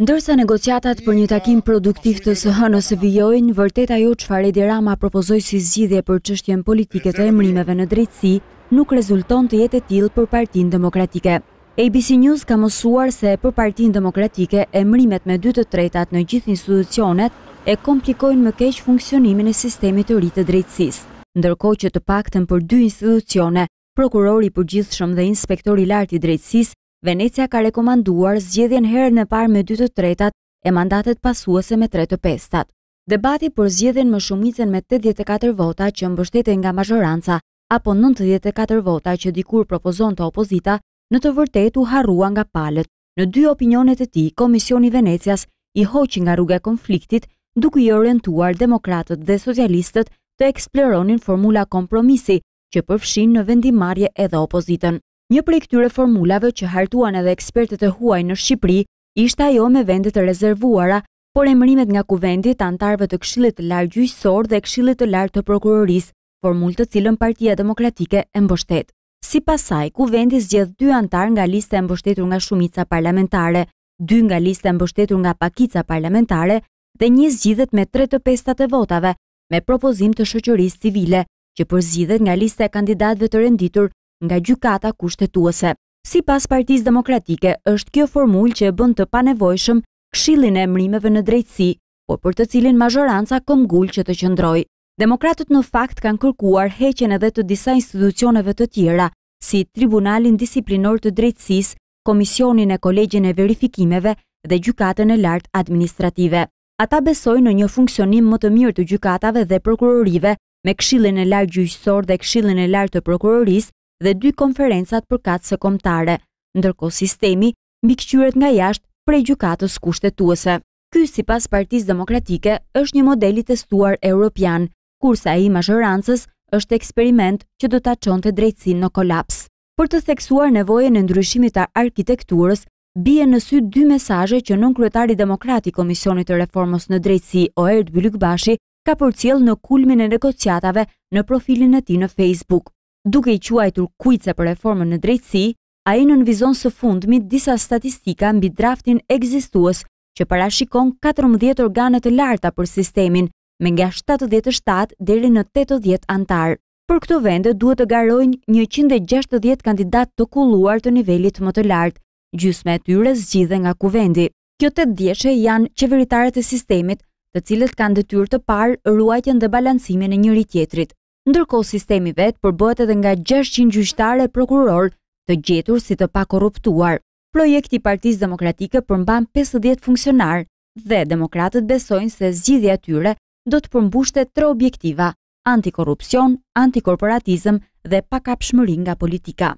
Ndërsa negociatat për një takim produktiv të së së vijojnë, vërteta ajo që fare dhe rama propozoj si zgjidhje për qështjen politike të emrimeve në drejtësi, nuk rezulton të jetë e til për partin demokratike. ABC News ka mësuar se për partin demokratike, emrimet me 2 të tretat në gjithë institucionet e komplikojnë më keqë funksionimin e sistemi të rritë të drejtësis. Ndërko që të pakten për 2 institucione, prokurori për gjithë shumë dhe inspektori larti drejtësis, Venecia ka rekomanduar zgjedhjen herë në parë me 2 të tretat e mandatet pasuese me 3 të pestat. Debati për zgjedhjen më shumicën me 84 vota që mbështete nga mazhoranca apo 94 vota që dikur propozon të opozita në të vërtet u harrua nga palët. Në dy opinionet e tij, Komisioni i Venecias i hoqi nga rruga e konfliktit duke i orientuar demokratët dhe socialistët të eksploronin formula kompromisi që përfshin në vendimarrje edhe opozitën. Një prej këtyre formulave që hartuan edhe ekspertët e huaj në Shqipëri ishte ajo me vendet e rezervuara, por mërimet nga kuvendit të antarëve të këshillit të lartë gjyqësor dhe këshillit të lartë të prokuroris, formulë të cilën Partia Demokratike e mbështet. Si pasaj, kuvendi zgjedh dy antar nga lista e mbështetur nga shumica parlamentare, dy nga lista e mbështetur nga pakica parlamentare dhe një zgjidhet me 3 të pestat e votave me propozim të shoqërisë civile që përzgjidhet nga lista e kandidatëve të renditur nga gjukata kushtetuese. Si pas partiz demokratike, është kjo formull që e bënd të panevojshëm kshilin e mrimeve në drejtësi, por për të cilin mazhoranca kom gull që të qëndroj. Demokratët në fakt kanë kërkuar heqen edhe të disa institucioneve të tjera, si Tribunalin Disiplinor të Drejtsis, Komisionin e Kolegjin e Verifikimeve dhe Gjukatën e Lartë Administrative. Ata besojnë në një funksionim më të mirë të gjukatave dhe prokurorive me kshilin e lartë gjyqësor dhe kshilin e lartë të prokuroris dhe dy konferencat për katë së komtare, ndërko sistemi mikqyret nga jashtë prej gjukatës kushtetuese. Ky si pas partiz demokratike është një modeli testuar europian, kursa i mazhorancës është eksperiment që do të qonë të drejtsin në kolaps. Për të theksuar nevojën e ndryshimit të arkitekturës, bie në sy dy mesaje që nën kryetari demokrati Komisionit të Reformës në Drejtësi, Oert Bylykbashi, ka cilë në kulmin e negociatave në profilin e ti në Facebook duke i quajtur kujtëse për reformën në drejtësi, a i nënvizon së fundmi disa statistika mbi draftin egzistuas që parashikon 14 organet të larta për sistemin, me nga 77 deri në 80 antarë. Për këto vende duhet të garojnë 160 kandidat të kulluar të nivelit më të lartë, gjysme e tyre zgjidhe nga kuvendi. Kjo të djeshe janë qeveritarët e sistemit, të cilët kanë dëtyrë të parë ruajtjen dhe balansimin e njëri tjetrit. Ndërkohë sistemi vetë përbohet edhe nga 600 gjyqtarë prokuror të gjetur si të pakorruptuar. Projekti i Partisë Demokratike përmban 50 funksionar dhe demokratët besojnë se zgjidhja e tyre do të përmbushte tre objektiva: antikoruptsion, antikorporatizëm dhe pakapshmëri nga politika.